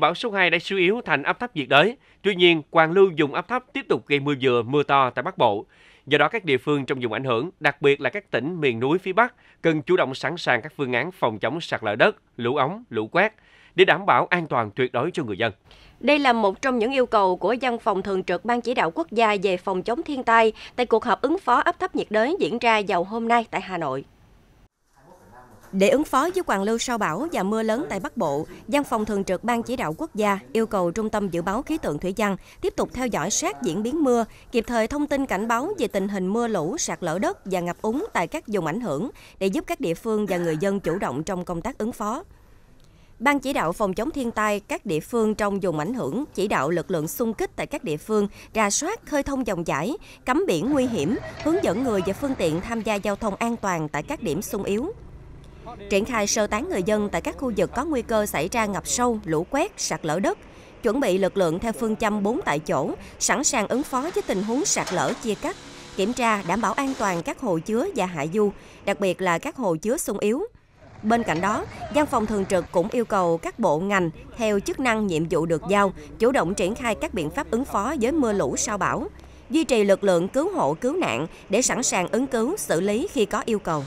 Bão số 2 đã suy yếu thành áp thấp nhiệt đới. Tuy nhiên, hoàn lưu dùng áp thấp tiếp tục gây mưa vừa, mưa to tại Bắc Bộ. Do đó, các địa phương trong vùng ảnh hưởng, đặc biệt là các tỉnh miền núi phía Bắc, cần chủ động sẵn sàng các phương án phòng chống sạt lở đất, lũ ống, lũ quét để đảm bảo an toàn tuyệt đối cho người dân. Đây là một trong những yêu cầu của Văn phòng Thường trực Ban Chỉ đạo Quốc gia về phòng chống thiên tai tại cuộc họp ứng phó áp thấp nhiệt đới diễn ra vào hôm nay tại Hà Nội. Để ứng phó với hoàn lưu sau bão và mưa lớn tại Bắc Bộ, Văn phòng Thường trực Ban Chỉ đạo Quốc gia yêu cầu Trung tâm Dự báo Khí tượng Thủy văn tiếp tục theo dõi sát diễn biến mưa, kịp thời thông tin cảnh báo về tình hình mưa lũ, sạt lở đất và ngập úng tại các vùng ảnh hưởng để giúp các địa phương và người dân chủ động trong công tác ứng phó. Ban chỉ đạo phòng chống thiên tai các địa phương trong vùng ảnh hưởng chỉ đạo lực lượng xung kích tại các địa phương ra soát khơi thông dòng chảy, cấm biển nguy hiểm, hướng dẫn người và phương tiện tham gia giao thông an toàn tại các điểm sung yếu triển khai sơ tán người dân tại các khu vực có nguy cơ xảy ra ngập sâu, lũ quét, sạt lở đất, chuẩn bị lực lượng theo phương châm 4 tại chỗ, sẵn sàng ứng phó với tình huống sạt lở chia cắt, kiểm tra đảm bảo an toàn các hồ chứa và hạ du, đặc biệt là các hồ chứa sung yếu. Bên cạnh đó, văn phòng thường trực cũng yêu cầu các bộ ngành theo chức năng nhiệm vụ được giao chủ động triển khai các biện pháp ứng phó với mưa lũ sau bão, duy trì lực lượng cứu hộ cứu nạn để sẵn sàng ứng cứu xử lý khi có yêu cầu.